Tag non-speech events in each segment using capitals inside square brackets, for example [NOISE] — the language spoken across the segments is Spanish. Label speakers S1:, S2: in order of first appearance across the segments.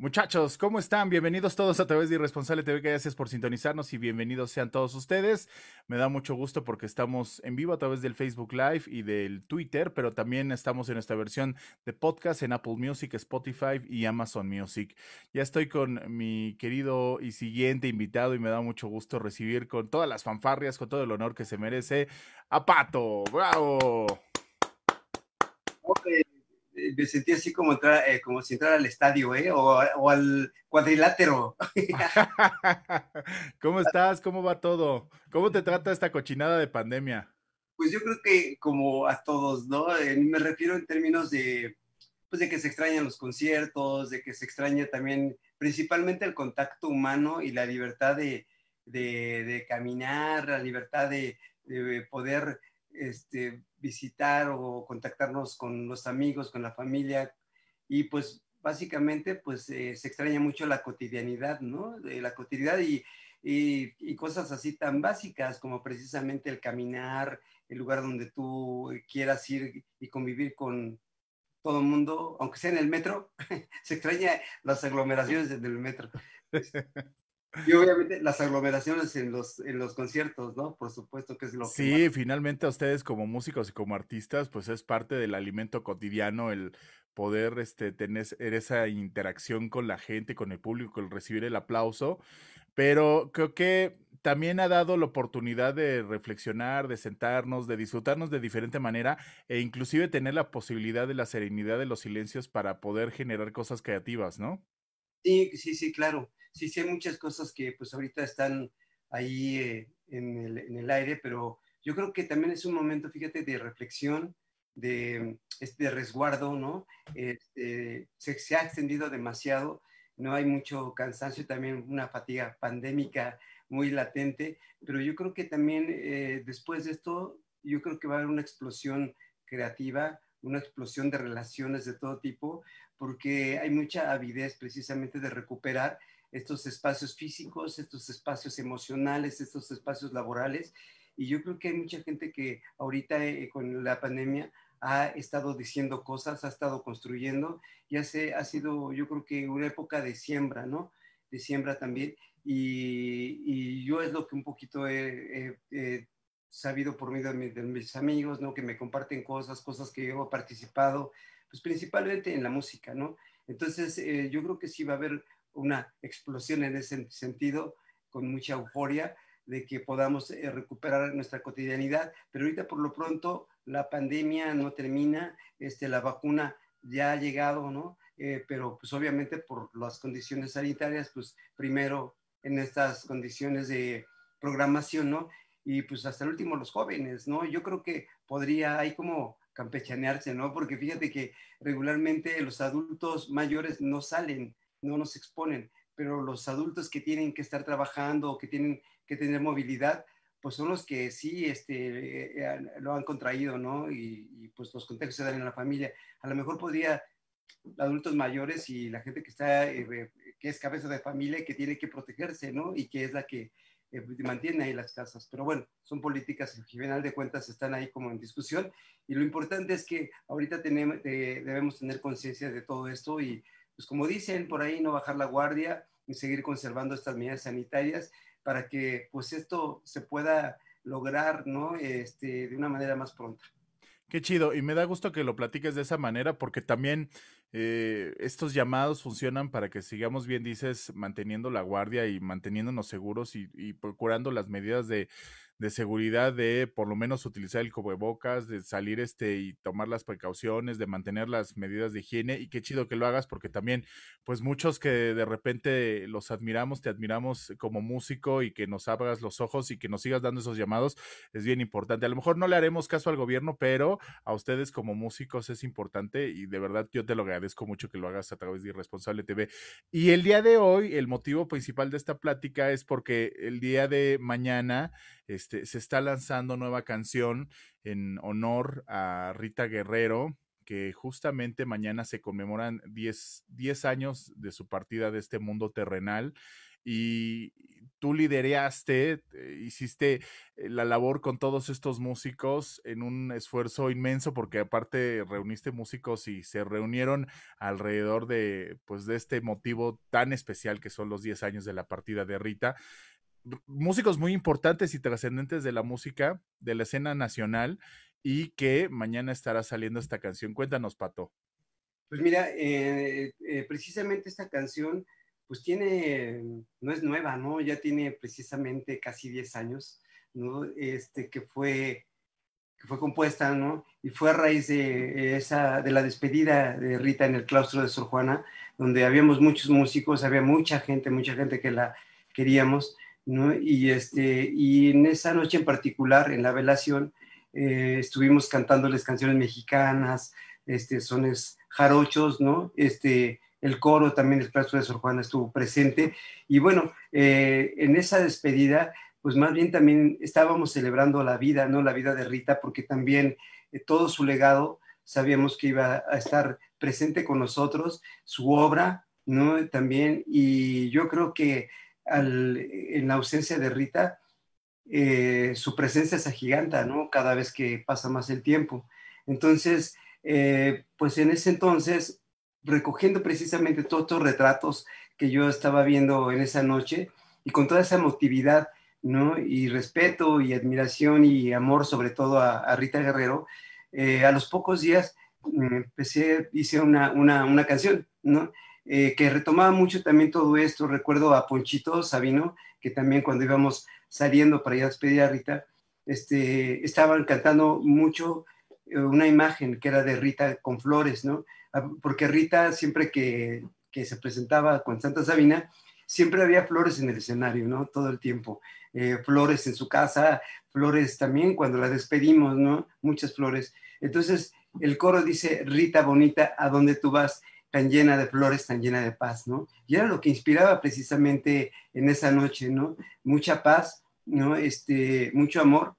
S1: Muchachos, ¿cómo están? Bienvenidos todos a través de Irresponsable TV. Gracias por sintonizarnos y bienvenidos sean todos ustedes. Me da mucho gusto porque estamos en vivo a través del Facebook Live y del Twitter, pero también estamos en nuestra versión de podcast en Apple Music, Spotify y Amazon Music. Ya estoy con mi querido y siguiente invitado y me da mucho gusto recibir con todas las fanfarrias, con todo el honor que se merece a Pato. ¡Bravo!
S2: me sentí así como, entrar, eh, como si entrara
S1: al estadio, eh, O, al cuadrilátero. [LAUGHS] ¿Cómo estás? ¿Cómo va todo? ¿Cómo te trata esta cochinada de pandemia?
S2: Pues yo creo que como a todos, ¿no? Eh, me refiero en términos de, pues de que se extrañan los conciertos, de que se extraña también principalmente el contacto humano y la libertad de, caminar, la libertad de, poder este, visitar o contactarnos con los amigos, con la familia. Y pues básicamente pues eh, se extraña mucho la cotidianidad, ¿no? la cotidianidad y, y, cosas así tan básicas como precisamente el caminar, el lugar donde tú quieras ir y convivir con todo el mundo, aunque sea en el metro, [LAUGHS] se extraña las aglomeraciones del metro. [LAUGHS] Y obviamente las aglomeraciones en los, en los conciertos, ¿no? Por supuesto que es lo sí, que... Sí,
S1: finalmente a ustedes como músicos y como artistas, pues es parte del alimento cotidiano el poder este, tener er, esa interacción con la gente, con el público, el recibir el aplauso, pero creo que también ha dado la oportunidad de reflexionar, de sentarnos, de disfrutarnos de diferente manera e inclusive tener la posibilidad de la serenidad de los silencios para poder generar cosas creativas, ¿no?
S2: Sí, sí, sí, claro sí, sí hay muchas cosas que pues ahorita están ahí eh, en, el, en, el, aire, pero yo creo que también es un momento, fíjate, de reflexión, de de resguardo, ¿no? Este, se, se, ha extendido demasiado, no hay mucho cansancio, también una fatiga pandémica muy latente, pero yo creo que también eh, después de esto, yo creo que va a haber una explosión creativa, una explosión de relaciones de todo tipo, porque hay mucha avidez precisamente de recuperar estos espacios físicos, estos espacios emocionales, estos espacios laborales. Y yo creo que hay mucha gente que ahorita eh, con la pandemia ha estado diciendo cosas, ha estado construyendo, ya se ha sido yo creo que una época de siembra, ¿no? De siembra también. Y, yo es lo que un poquito he, sabido por medio de mis amigos, ¿no? Que me comparten cosas, cosas que yo he participado, pues principalmente en la música, ¿no? Entonces, eh, yo creo que sí va a haber una explosión en ese sentido, con mucha euforia de que podamos eh, recuperar nuestra cotidianidad. Pero ahorita por lo pronto la pandemia no termina, este, la vacuna ya ha llegado, ¿no? Eh, pero pues obviamente por las condiciones sanitarias, pues primero en estas condiciones de programación, ¿no? Y pues hasta el último los jóvenes, ¿no? Yo creo que podría, ahí como campechanearse, ¿no? Porque fíjate que regularmente los adultos mayores no salen, no nos exponen, pero los adultos que tienen que estar trabajando o que tienen que tener movilidad, pues son los que sí este, lo han contraído, ¿no? Y, pues los contextos se dan en la familia. A lo mejor podría adultos mayores y la gente que está, eh, eh, que es cabeza de familia, que tiene que protegerse, ¿no? Y que es la que eh, mantiene ahí las casas. Pero bueno, son políticas que al de cuentas están ahí como en discusión. Y lo importante es que ahorita tenemos, debemos tener conciencia de todo esto y pues como dicen por ahí, no bajar la guardia y seguir conservando estas medidas sanitarias para que pues esto se pueda lograr, ¿no? Este, de una manera más pronta.
S1: Qué chido, y me da gusto que lo platiques de esa manera porque también eh, estos llamados funcionan para que sigamos bien, dices, manteniendo la guardia y manteniéndonos seguros y procurando las medidas de, de seguridad de por lo menos utilizar el cubrebocas, de salir este y tomar las precauciones, de mantener las medidas de higiene y qué chido que lo hagas porque también pues muchos que de repente los admiramos, te admiramos como músico y que nos abras los ojos y que nos sigas dando esos llamados es bien importante. A lo mejor no le haremos caso al gobierno, pero a ustedes como músicos es importante y de verdad yo te lo agradezco mucho que lo hagas a través de Irresponsable TV. Y el día de hoy, el motivo principal de esta plática es porque el día de mañana, este, este, se está lanzando nueva canción en honor a Rita Guerrero, que justamente mañana se conmemoran 10, años de su partida de este mundo terrenal y tú lideraste, eh, hiciste eh, la labor con todos estos músicos en un esfuerzo inmenso porque aparte reuniste músicos y se reunieron alrededor de pues de este motivo tan especial que son los 10 años de la partida de Rita músicos muy importantes y trascendentes de la música, de la escena nacional, y que mañana estará saliendo esta canción. Cuéntanos, Pato.
S2: Pues mira, eh, eh, precisamente esta canción, pues tiene, no es nueva, ¿no? Ya tiene precisamente casi 10 años, Este, que fue, que fue compuesta, ¿no? Y fue a raíz de, esa, de la despedida de Rita en el claustro de Sor Juana, donde habíamos muchos músicos, había mucha gente, mucha gente que la queríamos, y, este, y en esa noche en particular, en la velación, eh, estuvimos cantándoles canciones mexicanas, este, sones jarochos, ¿no? Este, el coro también, el plazo de Sor Juana estuvo presente. Y bueno, eh, en esa despedida, pues más bien también estábamos celebrando la vida, ¿no? La vida de Rita, porque también eh, todo su legado sabíamos que iba a estar presente con nosotros, su obra, ¿no? También, y yo creo que en la ausencia de Rita, eh, su presencia es agiganta, ¿no? Cada vez que pasa más el tiempo. Entonces, eh, pues en ese entonces, recogiendo precisamente todos estos retratos que yo estaba viendo en esa noche y con toda esa emotividad, ¿no? Y respeto y admiración y amor sobre todo a, Rita Guerrero, eh, a los pocos días mm, empecé, hice una, una, una canción, ¿no? Eh, que retomaba mucho también todo esto. Recuerdo a Ponchito Sabino, que también cuando íbamos saliendo para ir a despedir a Rita, este, estaban cantando mucho eh, una imagen que era de Rita con flores, ¿no? Ah, porque Rita siempre que, se presentaba con Santa Sabina, siempre había flores en el escenario, ¿no? Todo el tiempo. Eh, flores en su casa, flores también cuando la despedimos, ¿no? Muchas flores. Entonces, el coro dice, Rita bonita, ¿a dónde tú vas? tan llena de flores, tan llena de paz, ¿no? Y era lo que inspiraba precisamente en esa noche, ¿no? Mucha paz, ¿no? Este, mucho amor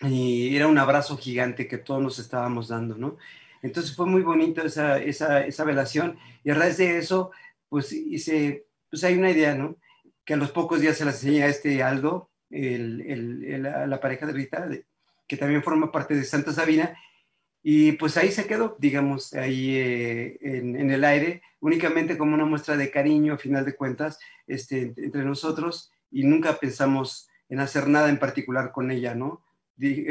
S2: y era un abrazo gigante que todos nos estábamos dando, ¿no? Entonces fue muy bonito esa, esa, esa velación y a raíz de eso, pues hice, pues hay una idea, ¿no? Que a los pocos días se la enseñé a este Aldo, el, el, la, pareja de Rita, que también forma parte de Santa Sabina, y pues ahí se quedó, digamos, ahí eh, en, el aire, únicamente como una muestra de cariño, a final de cuentas, este, entre nosotros, y nunca pensamos en hacer nada en particular con ella, ¿no?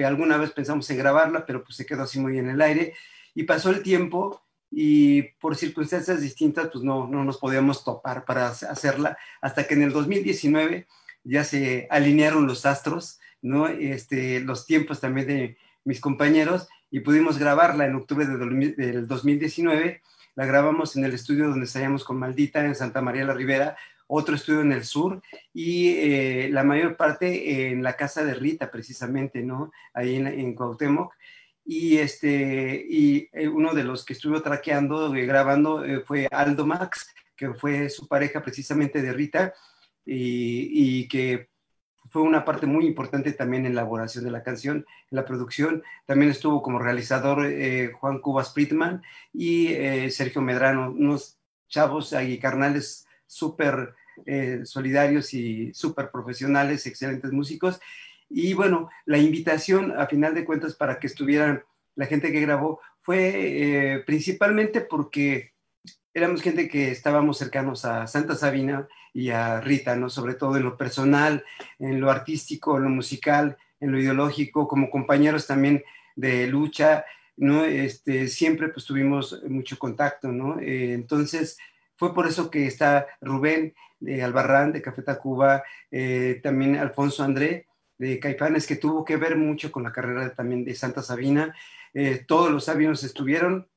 S2: alguna vez pensamos en grabarla, pero pues se quedó así muy en el aire. Y pasó el tiempo y por circunstancias distintas, pues no, no nos podíamos topar para hacerla, hasta que en el 2019 ya se alinearon los astros, ¿no? Este, los tiempos también de mis compañeros y pudimos grabarla en octubre del 2019. La grabamos en el estudio donde estábamos con Maldita en Santa María la Ribera, otro estudio en el sur y eh, la mayor parte en la casa de Rita precisamente, ¿no? Ahí en, en Y, este, y eh, uno de los que estuvo traqueando, eh, grabando, fue Aldo Max, que fue su pareja precisamente de Rita y, y que fue una parte muy importante también en la elaboración de la canción, en la producción. También estuvo como realizador eh, Juan Cubas Pritman y eh, Sergio Medrano, unos chavos ahí carnales súper eh, solidarios y súper profesionales, excelentes músicos. Y bueno, la invitación a final de cuentas para que estuvieran la gente que grabó fue principalmente porque éramos gente que estábamos cercanos a Santa Sabina y a Rita, ¿no? Sobre todo en lo personal, en lo artístico, en lo musical, en lo ideológico, como compañeros también de lucha, ¿no? Este, siempre pues tuvimos mucho contacto, ¿no? Eh, entonces, fue por eso que está Rubén de Albarrán, de Cafeta Cuba, eh, también Alfonso André de Caifanes, que tuvo que ver mucho con la carrera también de Santa Sabina. Eh, todos los sabinos estuvieron,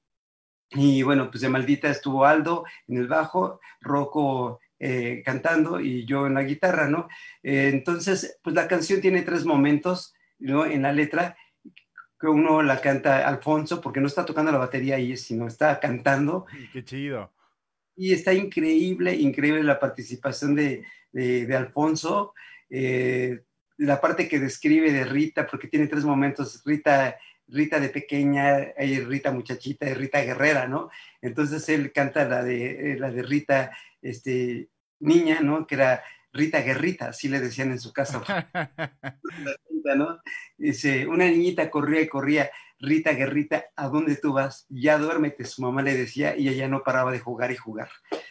S2: y bueno, pues de maldita estuvo Aldo en el bajo, Rocco eh, cantando y yo en la guitarra, ¿no? Eh, entonces, pues la canción tiene tres momentos, ¿no? En la letra, que uno la canta Alfonso, porque no está tocando la batería ahí, sino está cantando. Y ¡Qué chido! Y está increíble, increíble la participación de, de, Alfonso. Eh, la parte que describe de Rita, porque tiene tres momentos, Rita Rita de pequeña, ahí Rita muchachita, y Rita guerrera, ¿no? Entonces él canta la de, eh, la de Rita este, niña, ¿no? Que era Rita Guerrita, así le decían en su casa.
S1: [LAUGHS]
S2: Dice, una niñita corría y corría, Rita Guerrita, ¿a dónde tú vas? Ya duérmete, su mamá le decía, y ella no paraba de jugar y jugar.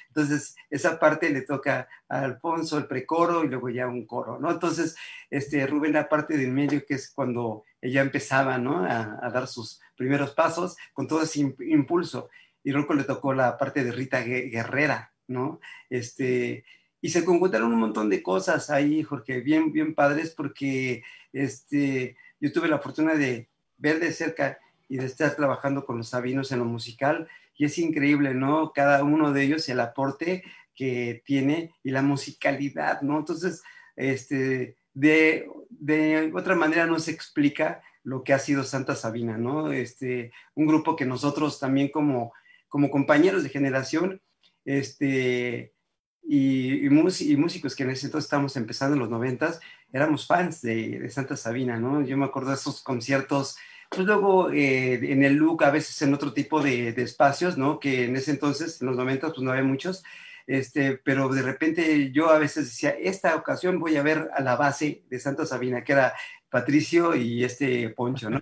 S2: Entonces, esa parte le toca a Alfonso el precoro y luego ya un coro, ¿no? Entonces, este, Rubén, la parte del medio que es cuando ella empezaba ¿no? a, dar sus primeros pasos con todo ese impulso. Y Rocco le tocó la parte de Rita Guerrera, ¿no? Este, y se conjuntaron un montón de cosas ahí, Jorge, bien, bien padres, porque este, yo tuve la fortuna de ver de cerca y de estar trabajando con los sabinos en lo musical, y es increíble, ¿no? Cada uno de ellos, el aporte que tiene y la musicalidad, ¿no? Entonces, este, de, de otra manera no se explica lo que ha sido Santa Sabina, ¿no? Este, un grupo que nosotros también como, compañeros de generación este, y, músicos que en ese entonces estábamos empezando en los noventas, éramos fans de, Santa Sabina, ¿no? Yo me acuerdo de esos conciertos, pues luego eh, en el look, a veces en otro tipo de, de, espacios, ¿no? Que en ese entonces, en los noventas, pues no había muchos, este, pero de repente yo a veces decía, esta ocasión voy a ver a la base de Santa Sabina, que era Patricio y este Poncho, ¿no?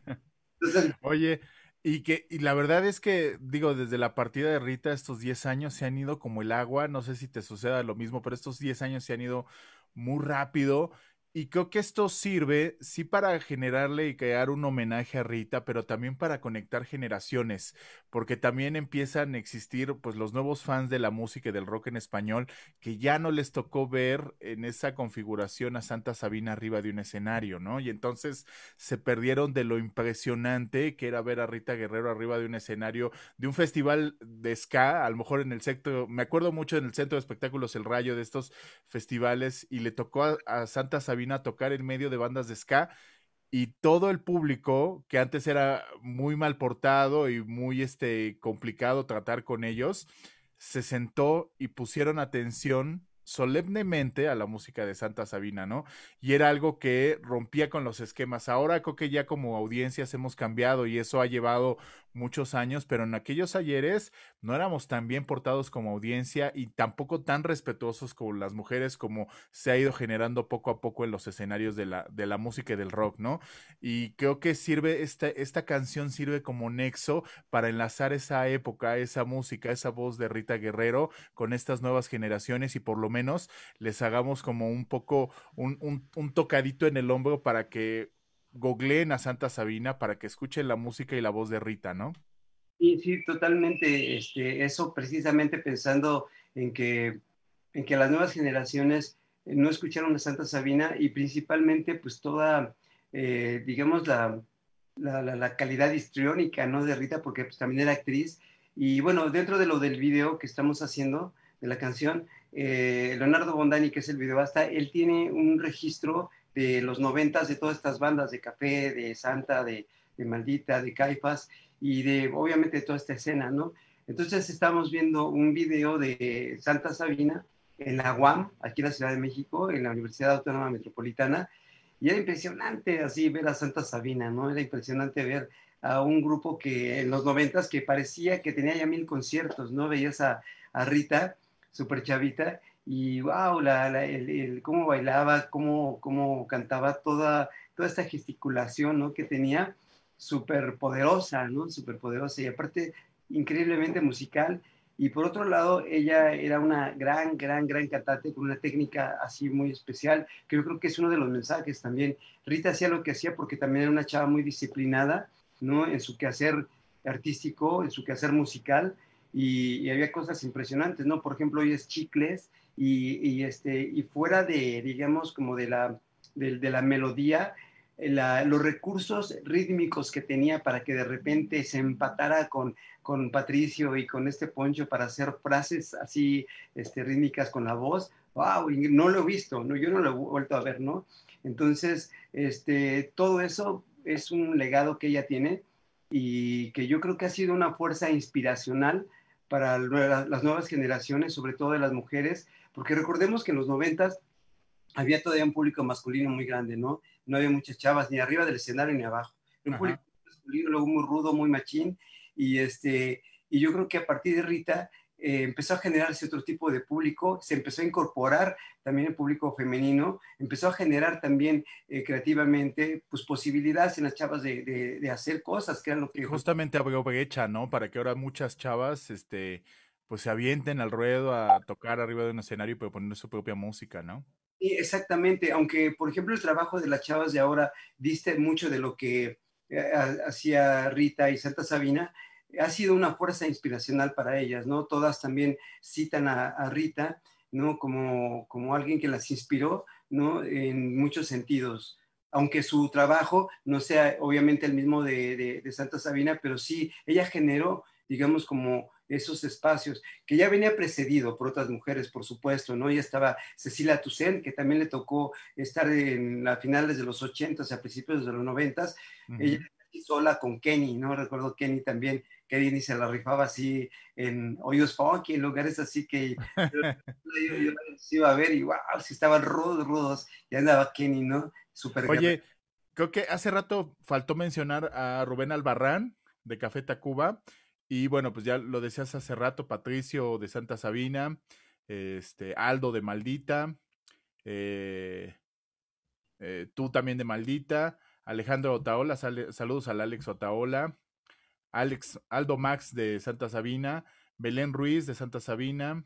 S1: [LAUGHS] Oye, y que y la verdad es que, digo, desde la partida de Rita, estos 10 años se han ido como el agua, no sé si te suceda lo mismo, pero estos 10 años se han ido muy rápido y creo que esto sirve, sí, para generarle y crear un homenaje a Rita, pero también para conectar generaciones, porque también empiezan a existir, pues, los nuevos fans de la música y del rock en español, que ya no les tocó ver en esa configuración a Santa Sabina arriba de un escenario, ¿no? Y entonces se perdieron de lo impresionante que era ver a Rita Guerrero arriba de un escenario de un festival de ska, a lo mejor en el sector, me acuerdo mucho en el Centro de Espectáculos El Rayo, de estos festivales, y le tocó a Santa Sabina a tocar en medio de bandas de ska y todo el público que antes era muy mal portado y muy este complicado tratar con ellos se sentó y pusieron atención solemnemente a la música de Santa Sabina, ¿no? Y era algo que rompía con los esquemas. Ahora creo que ya como audiencias hemos cambiado y eso ha llevado muchos años, pero en aquellos ayeres no éramos tan bien portados como audiencia y tampoco tan respetuosos con las mujeres como se ha ido generando poco a poco en los escenarios de la, de la música y del rock, ¿no? Y creo que sirve, esta, esta canción sirve como nexo para enlazar esa época, esa música, esa voz de Rita Guerrero con estas nuevas generaciones y por lo menos les hagamos como un poco un, un, un tocadito en el hombro para que googleen a Santa Sabina para que escuchen la música y la voz de Rita, ¿no?
S2: Sí, sí, totalmente. Este, eso precisamente pensando en que, en que las nuevas generaciones eh, no escucharon a Santa Sabina y principalmente pues toda, eh, digamos, la, la, la, calidad histriónica, ¿no? De Rita, porque pues, también era actriz. Y bueno, dentro de lo del video que estamos haciendo, de la canción, eh, Leonardo Bondani, que es el videobasta, él tiene un registro de los noventas, de todas estas bandas de café, de Santa, de, de Maldita, de Caifas y de obviamente toda esta escena, ¿no? Entonces estamos viendo un video de Santa Sabina en la UAM, aquí en la Ciudad de México, en la Universidad Autónoma Metropolitana, y era impresionante así ver a Santa Sabina, ¿no? Era impresionante ver a un grupo que en los noventas que parecía que tenía ya mil conciertos, ¿no? Veías a, a Rita, súper chavita, y wow, la, cómo bailaba, cómo, cómo cantaba toda, toda esta gesticulación ¿no? que tenía, súper poderosa, ¿no? Súper poderosa y aparte increíblemente musical. Y por otro lado, ella era una gran, gran, gran cantante con una técnica así muy especial, que yo creo que es uno de los mensajes también. Rita hacía lo que hacía porque también era una chava muy disciplinada, ¿no? En su quehacer artístico, en su quehacer musical, y, había cosas impresionantes, ¿no? Por ejemplo, hoy es Chicles, y, este, y fuera de, digamos, como de la, de, la melodía, eh, los recursos rítmicos que tenía para que de repente se empatara con, con Patricio y con este Poncho para hacer frases así este, rítmicas con la voz, wow, no lo he visto, no, yo no lo he vuelto a ver, ¿no? Entonces, este, todo eso es un legado que ella tiene y que yo creo que ha sido una fuerza inspiracional para las nuevas generaciones, sobre todo de las mujeres, porque recordemos que en los noventas había todavía un público masculino muy grande, ¿no? No había muchas chavas, ni arriba del escenario ni abajo. un público masculino, luego muy rudo, muy machín, y, este, y yo creo que a partir de Rita eh, empezó a generarse otro tipo de público, se empezó a incorporar también el público femenino, empezó a generar también eh, creativamente pues, posibilidades en las chavas de, hacer cosas que eran lo que...
S1: justamente abrió brecha, ¿no? Para que ahora muchas chavas este, pues se avienten al ruedo a tocar arriba de un escenario, pero pues, poner su propia música, ¿no?
S2: Sí, exactamente, aunque por ejemplo el trabajo de las chavas de ahora diste mucho de lo que eh, hacía Rita y Santa Sabina, eh, ha sido una fuerza inspiracional para ellas, ¿no? Todas también citan a, Rita, ¿no? Como, como alguien que las inspiró, ¿no? En muchos sentidos aunque su trabajo no sea obviamente el mismo de, de, de, Santa Sabina, pero sí, ella generó, digamos, como esos espacios, que ya venía precedido por otras mujeres, por supuesto, ¿no? Ya estaba Cecilia Toussaint, que también le tocó estar en las finales de los 80 a principios de los 90 uh Ella sola con Kenny, ¿no? Recuerdo Kenny también, Kenny se la rifaba así en hoyos funky, en lugares así que yo, [LAUGHS] yo, iba a ver y wow, si estaban rudos, rudos, y andaba Kenny,
S1: ¿no? Super Oye, creo que hace rato faltó mencionar a Rubén Albarrán de Café Tacuba, y bueno, pues ya lo decías hace rato, Patricio de Santa Sabina, este, Aldo de Maldita, eh, eh, tú también de Maldita, Alejandro Otaola, saludos al Alex Otaola, Aldo Max de Santa Sabina, Belén Ruiz de Santa Sabina,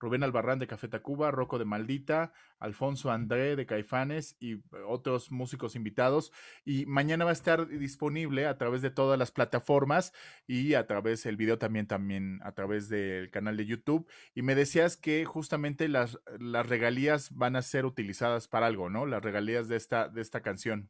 S1: Rubén Albarrán de Café Cuba, Rocco de Maldita, Alfonso André de Caifanes y eh, otros músicos invitados. Y mañana va a estar disponible a través de todas las plataformas y a través del video también, también a través del canal de YouTube. Y me decías que justamente las, las regalías van a ser utilizadas para algo, ¿no? Las regalías de esta, de esta canción.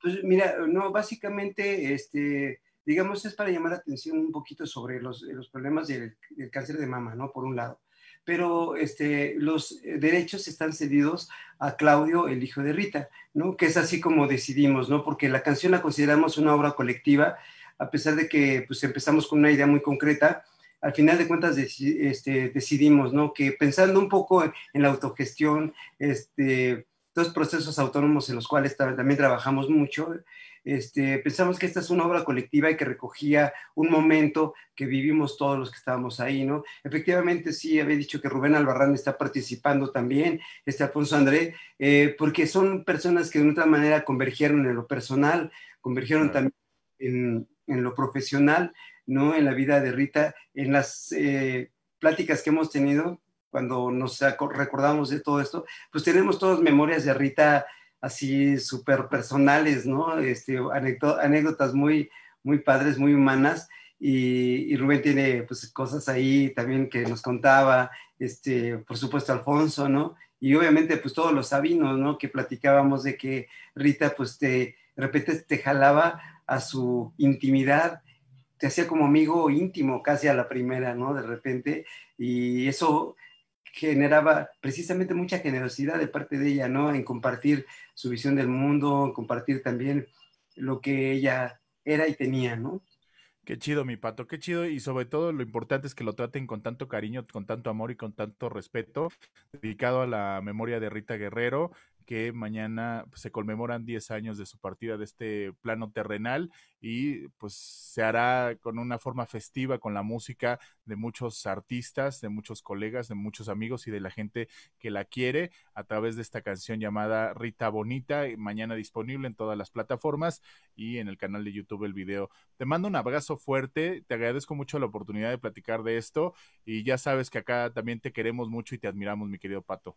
S2: Pues mira, no, básicamente, este, digamos, es para llamar la atención un poquito sobre los, problemas del cáncer de mama, ¿no? Por un lado pero este, los eh, derechos están cedidos a Claudio, el hijo de Rita, ¿no? que es así como decidimos, ¿no? porque la canción la consideramos una obra colectiva, a pesar de que pues, empezamos con una idea muy concreta, al final de cuentas este, decidimos ¿no? que pensando un poco en la autogestión, este, dos procesos autónomos en los cuales también trabajamos mucho, este, pensamos que esta es una obra colectiva y que recogía un momento que vivimos todos los que estábamos ahí, ¿no? Efectivamente, sí, había dicho que Rubén Albarrán está participando también, este Alfonso André, eh, porque son personas que de otra manera convergieron en lo personal, convergieron también en, lo profesional, ¿no? En la vida de Rita, en las eh, pláticas que hemos tenido, cuando nos recordamos de todo esto, pues tenemos todas memorias de Rita así súper personales, ¿no? Este, anécdotas muy, muy padres, muy humanas. Y, Rubén tiene pues cosas ahí también que nos contaba, este, por supuesto Alfonso, ¿no? Y obviamente pues todos los sabinos, ¿no? Que platicábamos de que Rita pues te, de repente te jalaba a su intimidad, te hacía como amigo íntimo casi a la primera, ¿no? De repente, y eso generaba precisamente mucha generosidad de parte de ella, ¿no? En compartir su visión del mundo, compartir también lo que ella era y tenía, ¿no?
S1: Qué chido, mi pato, qué chido. Y sobre todo lo importante es que lo traten con tanto cariño, con tanto amor y con tanto respeto. Dedicado a la memoria de Rita Guerrero, que mañana pues, se conmemoran 10 años de su partida de este plano terrenal y pues se hará con una forma festiva con la música de muchos artistas, de muchos colegas, de muchos amigos y de la gente que la quiere a través de esta canción llamada Rita Bonita, eh, mañana disponible en todas las plataformas y en el canal de YouTube el video. Te mando un abrazo fuerte, te agradezco mucho la oportunidad de platicar de esto y ya sabes que acá también te queremos mucho y te admiramos, mi querido Pato.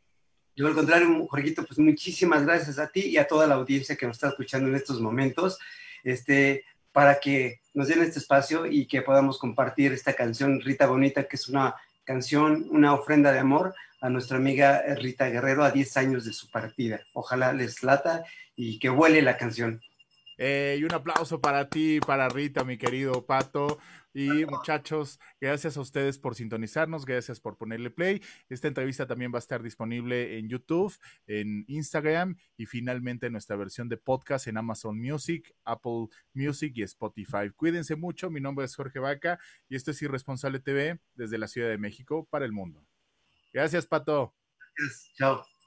S1: Yo al contrario, Jorgito,
S2: pues muchísimas gracias a ti y a toda la audiencia que nos está escuchando en estos momentos, este, para que nos den este espacio y que podamos compartir esta canción Rita Bonita, que es una canción, una ofrenda de amor a nuestra amiga Rita Guerrero a 10 años de su partida. Ojalá les lata y que vuele la canción.
S1: Eh, y un aplauso para ti, para Rita, mi querido Pato. Y muchachos, gracias a ustedes por sintonizarnos, gracias por ponerle play. Esta entrevista también va a estar disponible en YouTube, en Instagram y finalmente nuestra versión de podcast en Amazon Music, Apple Music y Spotify. Cuídense mucho, mi nombre es Jorge Vaca y esto es Irresponsable TV desde la Ciudad de México para el mundo. Gracias, Pato. Gracias, chao.